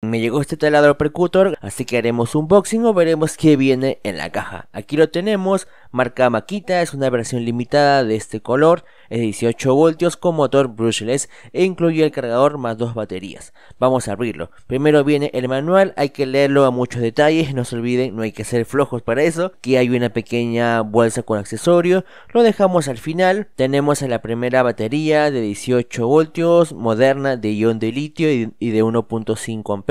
Me llegó este taladro percutor, así que haremos un unboxing o veremos qué viene en la caja. Aquí lo tenemos, marca Maquita, es una versión limitada de este color, es 18 voltios con motor brushless e incluye el cargador más dos baterías. Vamos a abrirlo. Primero viene el manual, hay que leerlo a muchos detalles, no se olviden, no hay que ser flojos para eso, aquí hay una pequeña bolsa con accesorio, lo dejamos al final. Tenemos a la primera batería de 18 voltios, moderna de ion de litio y de 1.5 amperios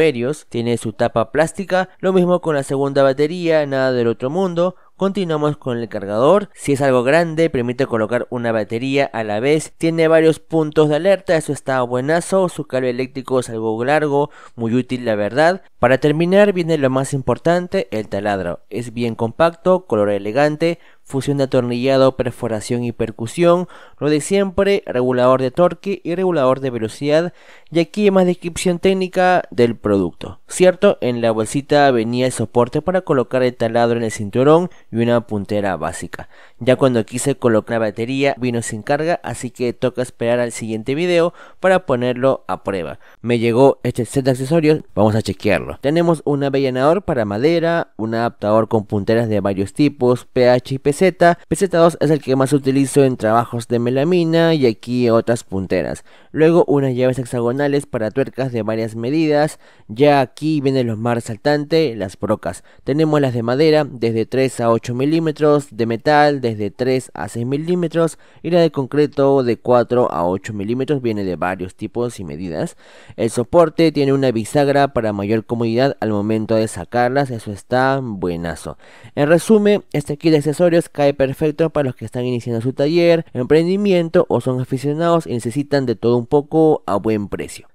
tiene su tapa plástica, lo mismo con la segunda batería, nada del otro mundo, Continuamos con el cargador, si es algo grande permite colocar una batería a la vez, tiene varios puntos de alerta, eso está buenazo, su cable eléctrico es algo largo, muy útil la verdad. Para terminar viene lo más importante, el taladro, es bien compacto, color elegante, fusión de atornillado, perforación y percusión, lo de siempre, regulador de torque y regulador de velocidad, y aquí más descripción técnica del producto. Cierto, en la bolsita venía el soporte para colocar el taladro en el cinturón y una puntera básica. Ya cuando quise colocar la batería vino sin carga, así que toca esperar al siguiente video para ponerlo a prueba. Me llegó este set de accesorios, vamos a chequearlo. Tenemos un avellanador para madera, un adaptador con punteras de varios tipos, pH y PC PZ. 2 es el que más utilizo en trabajos de melamina y aquí otras punteras. Luego unas llaves hexagonales para tuercas de varias medidas. Ya aquí vienen los más resaltantes, las brocas. Tenemos las de madera desde 3 a 8 milímetros, de metal desde 3 a 6 milímetros y la de concreto de 4 a 8 milímetros viene de varios tipos y medidas. El soporte tiene una bisagra para mayor comodidad al momento de sacarlas, eso está buenazo. En resumen, este kit de accesorios cae perfecto para los que están iniciando su taller, emprendimiento o son aficionados y necesitan de todo un poco a buen precio.